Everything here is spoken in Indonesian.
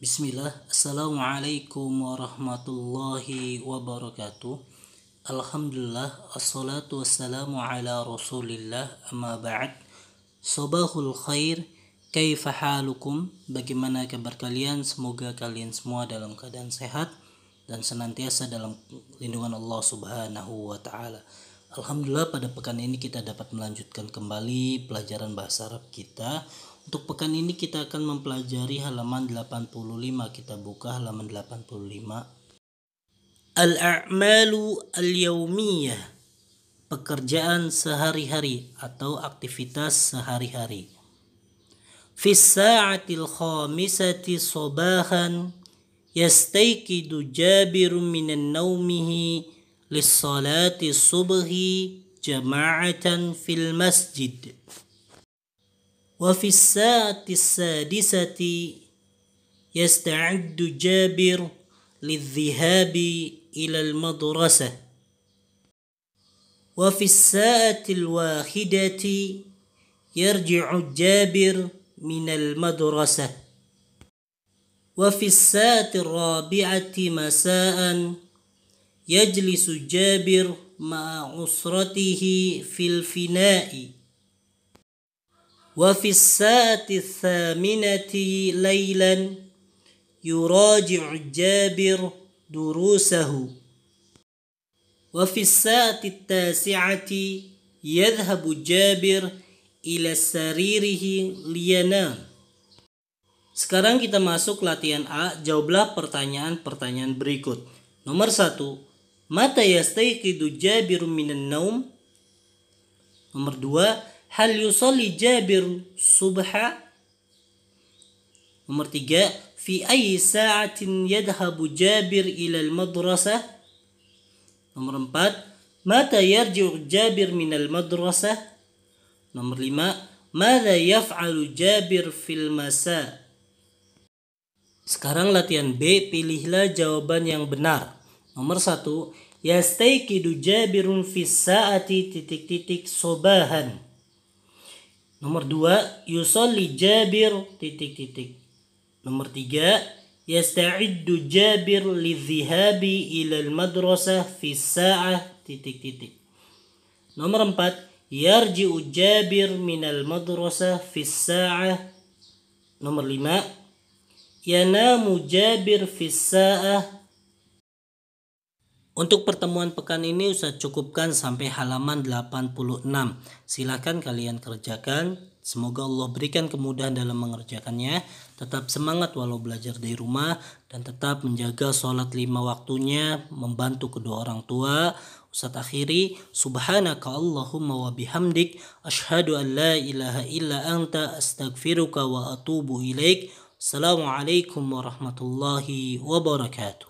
Bismillah, Assalamualaikum warahmatullahi wabarakatuh Alhamdulillah, assalatu wassalamu ala rasulillah amma ba'd Sobahul khair, kaifa halukum Bagaimana kabar kalian, semoga kalian semua dalam keadaan sehat Dan senantiasa dalam lindungan Allah subhanahu wa ta'ala Alhamdulillah pada pekan ini kita dapat melanjutkan kembali pelajaran bahasa Arab kita untuk pekan ini kita akan mempelajari halaman 85. Kita buka halaman 85. Al-a'malu al-yaumiyah. Pekerjaan sehari-hari atau aktivitas sehari-hari. Fi sa'atil khamisati sabahan yastaykidu jabirun minan naumihi salati subhi jama'atan fil masjid. وفي الساعة السادسة يستعد جابر للذهاب إلى المدرسة وفي الساعة الواحدة يرجع جابر من المدرسة وفي الساعة الرابعة مساء يجلس جابر مع أسرته في الفناء وفي الساعة الثامنة ليلا يراجع جابر دروسه وفي الساعة التاسعة يذهب جابر إلى سريره لينام Sekarang kita masuk latihan A, jawablah pertanyaan-pertanyaan berikut. Nomor 1. Mata yastaiqidu Jabiru minan naum? Nomor 2. Hal yusalli Jabir subha? Nomor tiga. Fi ayi sa'atin yadhabu Jabir ilal madrasah? Nomor empat. Mata yarji'u Jabir minal madrasah? Nomor lima. Mada yaf'alu Jabir fil masa? Sekarang latihan B, pilihlah jawaban yang benar. Nomor satu. Yastaikidu Jabirun fi sa'ati titik-titik sobahan. Nomor dua, yusolli Jabir titik titik. Nomor tiga, yasta'iddu Jabir lidhihabi ila madrasah fi sa'ah titik titik. Nomor empat, yarji'u Jabir minal madrasah fi sa'ah. Nomor lima, yanamu Jabir fi sa'ah untuk pertemuan pekan ini usah cukupkan sampai halaman 86. Silakan kalian kerjakan. Semoga Allah berikan kemudahan dalam mengerjakannya. Tetap semangat walau belajar dari rumah dan tetap menjaga sholat lima waktunya, membantu kedua orang tua. Ustaz akhiri, subhanaka Allahumma wa bihamdik, ashadu an la ilaha illa anta astaghfiruka wa atubu ilaik. Assalamualaikum warahmatullahi wabarakatuh.